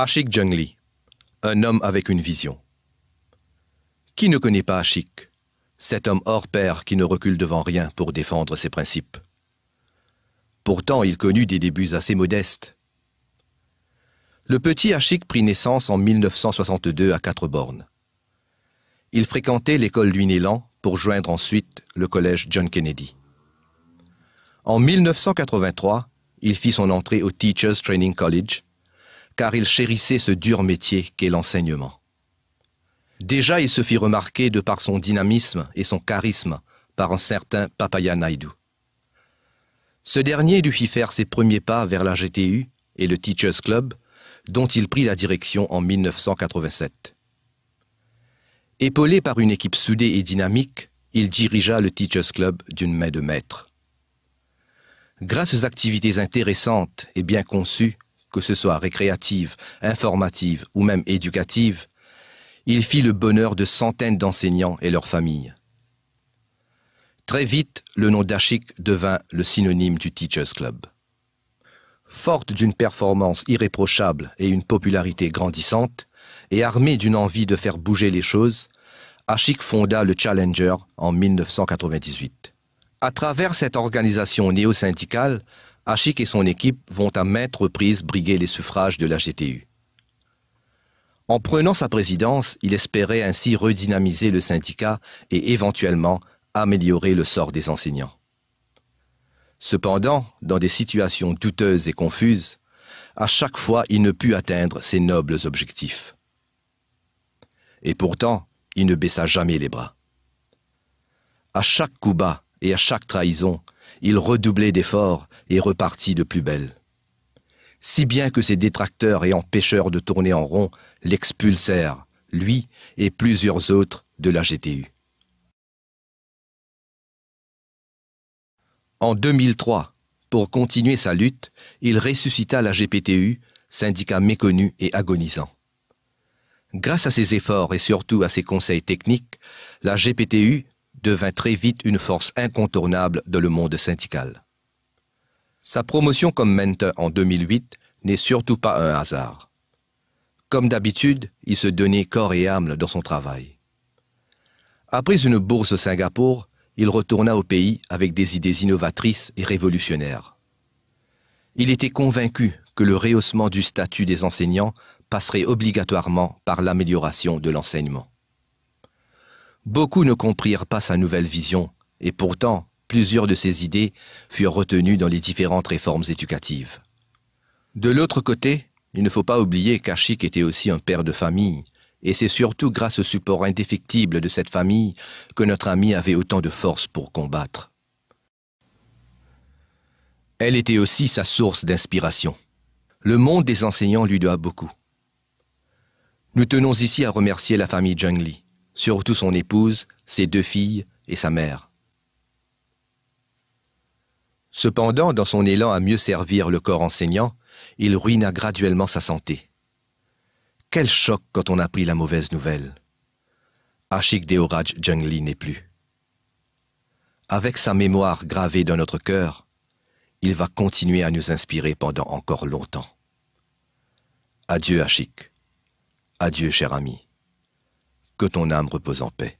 Ashik Jungli, un homme avec une vision. Qui ne connaît pas Ashik, cet homme hors pair qui ne recule devant rien pour défendre ses principes Pourtant, il connut des débuts assez modestes. Le petit Ashik prit naissance en 1962 à Quatre Bornes. Il fréquentait l'école du Nélan pour joindre ensuite le collège John Kennedy. En 1983, il fit son entrée au Teachers Training College car il chérissait ce dur métier qu'est l'enseignement. Déjà, il se fit remarquer de par son dynamisme et son charisme par un certain Papaya Naidu. Ce dernier lui fit faire ses premiers pas vers la GTU et le Teachers Club, dont il prit la direction en 1987. Épaulé par une équipe soudée et dynamique, il dirigea le Teachers Club d'une main de maître. Grâce aux activités intéressantes et bien conçues, que ce soit récréative, informative ou même éducative, il fit le bonheur de centaines d'enseignants et leurs familles. Très vite, le nom d'Achik devint le synonyme du Teachers Club. Forte d'une performance irréprochable et une popularité grandissante, et armée d'une envie de faire bouger les choses, Achik fonda le Challenger en 1998. À travers cette organisation néo-syndicale, Achik et son équipe vont à maintes reprises briguer les suffrages de la GTU. En prenant sa présidence, il espérait ainsi redynamiser le syndicat et éventuellement améliorer le sort des enseignants. Cependant, dans des situations douteuses et confuses, à chaque fois il ne put atteindre ses nobles objectifs. Et pourtant, il ne baissa jamais les bras. À chaque coup bas et à chaque trahison, il redoublait d'efforts et repartit de plus belle. Si bien que ses détracteurs et empêcheurs de tourner en rond l'expulsèrent, lui et plusieurs autres, de la GTU. En 2003, pour continuer sa lutte, il ressuscita la GPTU, syndicat méconnu et agonisant. Grâce à ses efforts et surtout à ses conseils techniques, la GPTU devint très vite une force incontournable dans le monde syndical. Sa promotion comme mentor en 2008 n'est surtout pas un hasard. Comme d'habitude, il se donnait corps et âme dans son travail. Après une bourse au Singapour, il retourna au pays avec des idées innovatrices et révolutionnaires. Il était convaincu que le rehaussement du statut des enseignants passerait obligatoirement par l'amélioration de l'enseignement. Beaucoup ne comprirent pas sa nouvelle vision, et pourtant, plusieurs de ses idées furent retenues dans les différentes réformes éducatives. De l'autre côté, il ne faut pas oublier qu'Achik était aussi un père de famille, et c'est surtout grâce au support indéfectible de cette famille que notre ami avait autant de force pour combattre. Elle était aussi sa source d'inspiration. Le monde des enseignants lui doit beaucoup. Nous tenons ici à remercier la famille Jungli surtout son épouse, ses deux filles et sa mère. Cependant, dans son élan à mieux servir le corps enseignant, il ruina graduellement sa santé. Quel choc quand on apprit la mauvaise nouvelle. Ashik Deoraj Jungli n'est plus. Avec sa mémoire gravée dans notre cœur, il va continuer à nous inspirer pendant encore longtemps. Adieu Ashik. Adieu cher ami que ton âme repose en paix.